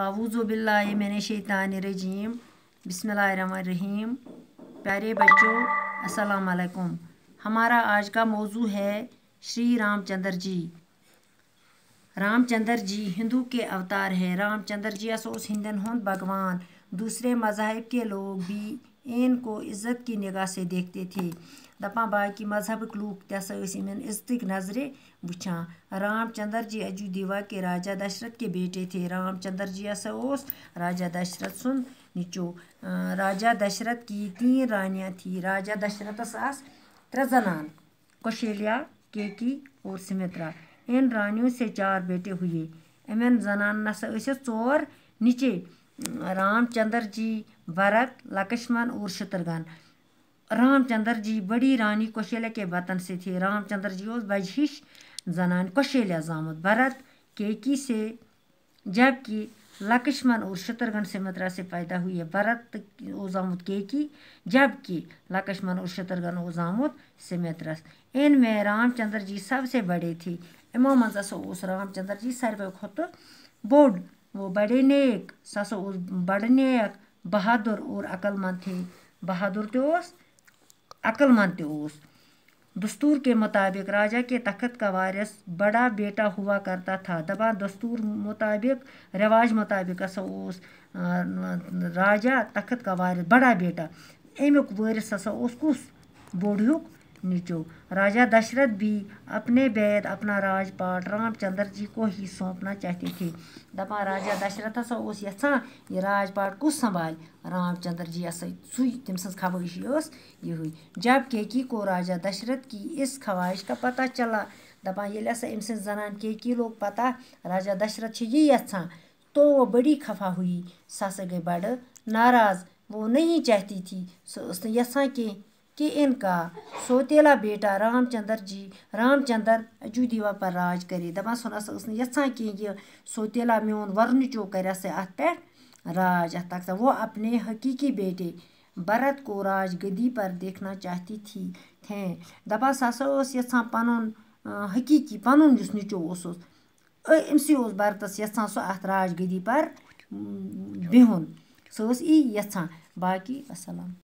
आऊज़बिल्लामिन शैतानरजीम बिसमीम प्यारे बच्चों अस्सलाम वालेकुम हमारा आज का मौजू है श्री रामचंद्र जी रामचंद्र जी हिंदू के अवतार है रामचंद्र जी असोस हिंदन हों भगवान दूसरे मज़ाहब के लोग भी इन को इज़्ज़त की निगाह से देखते थे दपान बाकी मजहबक लूख तमें इज्जत नजरे वुचान रामचंद्र जी अजोदीवा के राजा दशरथ के बेटे थे रामचंद्र जी उस राजा दशरथ सुन नीचो राजा दशरथ की तीन रानियाँ थी राजा दशरथस आस त्रे जनान कौशल्या केकी और सुमित्रा इन रानियों से चार बेटे हुए इमें जनान नसा चोर नीचे रामचंद्र जी भरत लक्ष्मण और शत्रुघ्न रामचंद्र जी बड़ी रानी कौशल्या के वतन से थे रामचंद्र जी उस बजहिश जनान कौशल्या जामुत भरत केकी से जबकि लक्ष्मण और शत्रुघ्न से मथुरा से पैदा हुई है भरत ओजामुत केकी जबकि लक्ष्मण और शत्रुघ्न ओजामुत इन में रामचंद्र जी सबसे बड़े थे इमो उस रामचंद्र जी सर्वे खुद बोड वो बड़े नेक सो उस बड़ नेक बहादुर और अकलमंद थे बहादुर तोस अक्लमंद तोस दस्तूर के मुताबिक राजा के तख्त का वारिस बड़ा बेटा हुआ करता था दबा दस्तूर मुताबिक रिवाज मुताबिक हसा उस राजा तख्त का वारिस बड़ा बेटा अमुक वारिस हा उस कुस बोढ़ मिचो राजा दशरथ भी अपने बैद अपना राजपाट रामचंद्र जी को ही सौंपना चाहते थे दपा राजा दशरथ हसा उस यहाँ यह राजपाट कुछ संभाल रामचंद्र जी हसा सुई तम सज ये हुई जब केकी को राजा दशरथ की इस खवाहिश का पता चला दपा ये हसा अम सनान केकी लोग पता राजा दशरथ ये यहाँ तो वो बड़ी खफा हुई सह गई बड़ नाराज़ वो नहीं चाहती थी सो उसने यहाँ कह कि इनका सोतेला बेटा रामचंद्र जी रामचंद्र अजूदीवा पर राज करे दपान सो ना यहां कि यह सोतेला म्योन वर्णचो कर अत पे राज अत वो अपने हकीकी बेटे भरत को राज गदी पर देखना चाहती थी थे दपान सा यहाँ पन हकीकी पन नचो अमस भरत यहाँ सो अत गदी पर बिहुन सो ई बाकी असलम